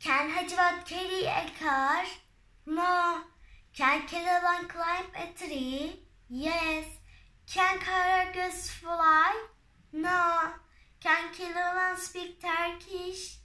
Can Hajivat carry a car? No. Can Caravan climb a tree? Yes. Can Caracas fly? No. Can Caravan speak Turkish?